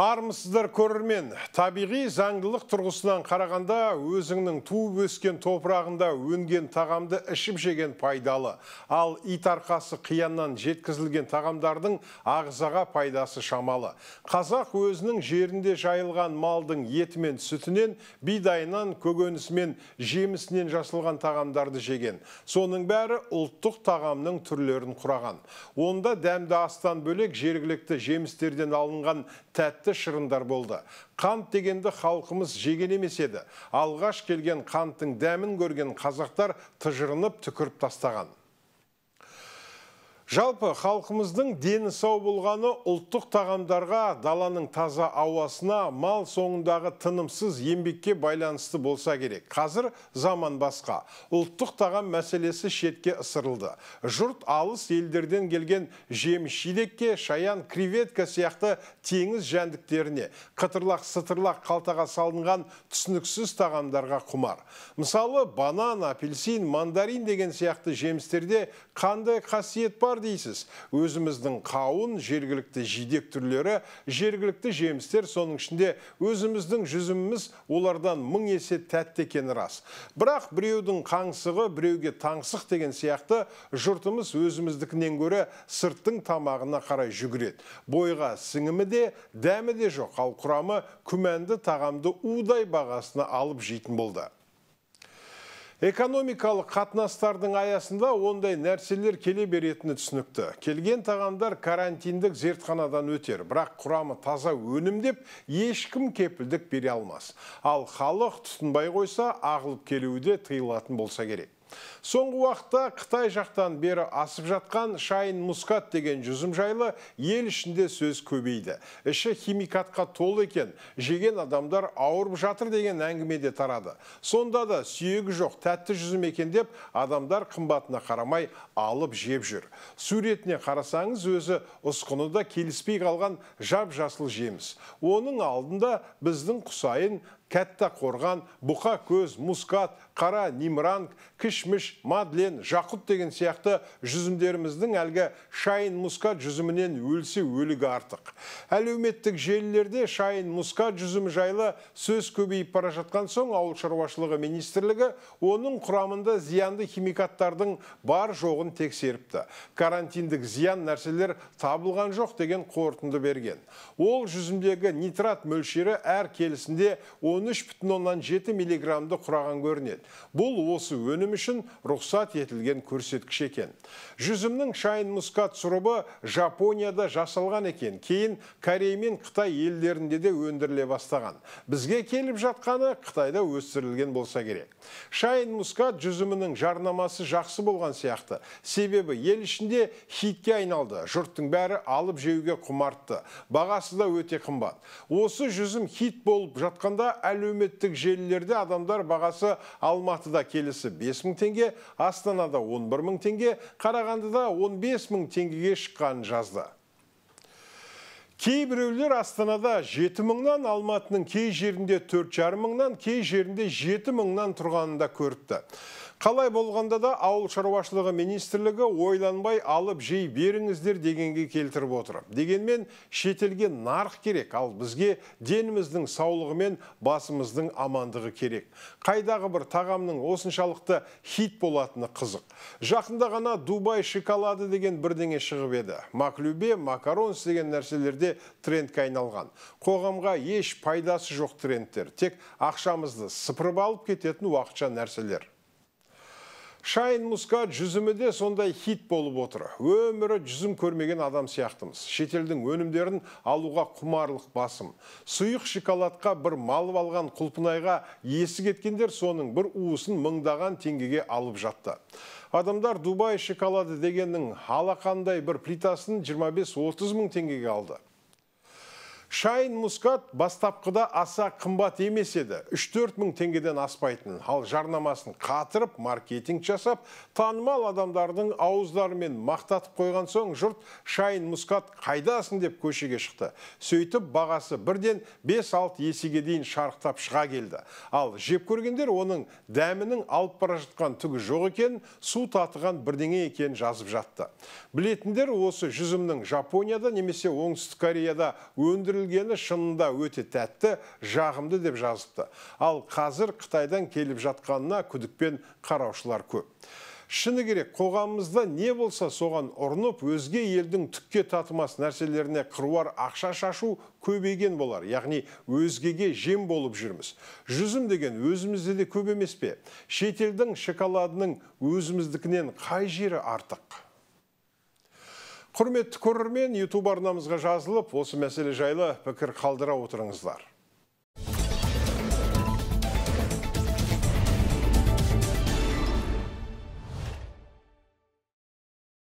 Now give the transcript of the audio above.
Армысыздар көрермен, табиғи заңдылық тұрғысынан қарағанда өзіңнің туып өскен топырағында өнген тағамды ішіп жеген пайдалы, ал ит арқасы қияннан жеткізілген тағамдардың ағзаға пайдасы шамалы. Қазақ өзінің жерінде жайылған малдың етімен сүтінен, бидайынан, көгөнісімен, жемісінен жасылған тағамдарды жеген. Соның бәрі ұлттық тағамның түрлерін құраған. Онда дәмді астан бөлек жергілікті жемістерден алынған тәтті шырындар болды қант дегенді халқымыз жеген емес алғаш келген қанттың дәмін көрген қазақтар тыжырынып түкіріп тастаған Жалпы халқымыздың дені сау болғаны ұлттық тағамдарға, даланың таза ауасына, мал соңындағы тынымсыз ембекке байланысты болса керек. Қазір заман басқа. Ұлттық тағам мәселесі шетке ысырылды. Жұрт алыс елдерден келген жеміс шаян креветка сияқты теңіз жәндіктеріне, қытырлақ сытырлақ қалтаға салынған түсініксіз тағамдарға құмар. Мысалы, банан, апельсин, мандарин деген сияқты жемістерде қандай қасиет бар дейсіз өзіміздің қауын жергілікті жидек түрлері жергілікті жемістер соның ішінде өзіміздің жүзіміміз олардан мың есе тәтті екені рас бірақ біреудің қаңсығы біреуге таңсық деген сияқты жұртымыз өзіміздікінен гөрі сырттың тамағына қарай жүгіреді бойға сіңімі де дәмі де жоқ ал құрамы күмәнді тағамды удай бағасына алып жейтін болды экономикалық қатынастардың аясында ондай нәрселер келе беретіні түсінікті келген тағамдар карантиндік зертханадан өтер бірақ құрамы таза өнім деп ешкім кепілдік бере алмас ал халық тұтынбай қойса ағылып келуі де тыйылатын болса керек Соңғы уақытта Қытай жақтан бері асып жатқан шайын мұскат деген жүзім жайлы ел ішінде сөз көбейді. Іші химикатқа тол екен, жеген адамдар ауырып жатыр деген әңгімеде тарады. Сонда да сүйегі жоқ тәтті жүзім екен деп адамдар қымбатына қарамай алып жеп жүр. Сүретіне қарасаңыз өзі ұсқыны да келіспей қалған жап жасыл жеміс. Оның алдында біздің құсайын Кәтті қорған бұқа көз мускат қара нимранг кішміш мадлен жақұт деген сияқты жүзімдеріміздің әлгі шайын мускат жүзімінен өлсе өлігі артық әлеуметтік желілерде шайын мускат жүзімі жайлы сөз көбейіп бара соң ауыл шаруашылығы министрлігі оның құрамында зиянды химикаттардың бар жоғын тексеріпті карантиндік зиян нәрселер табылған жоқ деген қорытынды берген ол жүзімдегі нитрат мөлшері әр келісінде 13,7 миллиграммды құраған көрінеді. Бұл осы өнім үшін рұқсат етілген көрсеткіш екен. Жүзімнің шайын мұскат сұрыбы Жапонияда жасалған екен. Кейін Корей мен Қытай елдерінде де өндіріле бастаған. Бізге келіп жатқаны Қытайда өсірілген болса керек. Шайын мұскат жүзімінің жарнамасы жақсы болған сияқты. Себебі ел ішінде хитке айналды. Жұрттың бәрі алып жеуге құмартты. Бағасы да өте қымбат. Осы жүзім хит болып жатқанда әлеуметтік желілерде адамдар бағасы Алматыда келісі 5000 тенге, Астанада 11000 тенге, Қарағандыда 15000 теңгеге шыққан жазды. Кейбіреулер Астанада 7 нан Алматының кей жерінде 4500-нан, кей жерінде 7 мыңнан тұрғанында көртті. Қалай болғанда да ауыл шаруашылығы министрлігі ойланбай алып жей беріңіздер дегенге келтіріп отыр. Дегенмен шетелге нарық керек, ал бізге деніміздің саулығы мен басымыздың амандығы керек. Қайдағы бір тағамның осыншалықты хит болатыны қызық. Жақында ғана Дубай шоколады деген бірдеңе шығып еді. Маклюбе, макарон деген нәрселерде тренд айналған. Қоғамға еш пайдасы жоқ трендтер, тек ақшамызды сыпырып алып кететін уақытша нәрселер шайын мұсқа жүзімі де сондай хит болып отыр өмірі жүзім көрмеген адам сияқтымыз шетелдің өнімдерін алуға құмарлық басым сұйық шоколадқа бір малып алған құлпынайға есі кеткендер соның бір уысын мыңдаған теңгеге алып жатты адамдар дубай шоколады дегеннің алақандай бір плитасын 25-30 мың теңгеге алды шайын мұскат бастапқыда аса қымбат емес еді 3-4 мың теңгеден аспайтын ал жарнамасын қатырып маркетинг жасап танымал адамдардың ауыздарымен мақтатып қойған соң жұрт шайын мұскат қайдасың деп көшеге шықты сөйтіп бағасы бірден 5-6 есеге дейін шарықтап шыға келді ал жеп көргендер оның дәмінің алып бара жатқан түгі жоқ екенін су татыған бірдеңе екен жазып жатты білетіндер осы жүзімнің жапонияда немесе оңтүстік кореяда өндіріл пісірілгені шынында өте тәтті жағымды деп жазыпты ал қазір қытайдан келіп жатқанына күдікпен қараушылар көп шыны керек қоғамымызда не болса соған ұрынып өзге елдің түкке татымас нәрселеріне қыруар ақша шашу көбейген болар яғни өзгеге жем болып жүрміз жүзім деген өзімізде де көп емес пе шетелдің шоколадының өзіміздікінен қай жері артық құрметті көрермен ютуб арнамызға жазылып осы мәселе жайлы пікір қалдыра отырыңыздар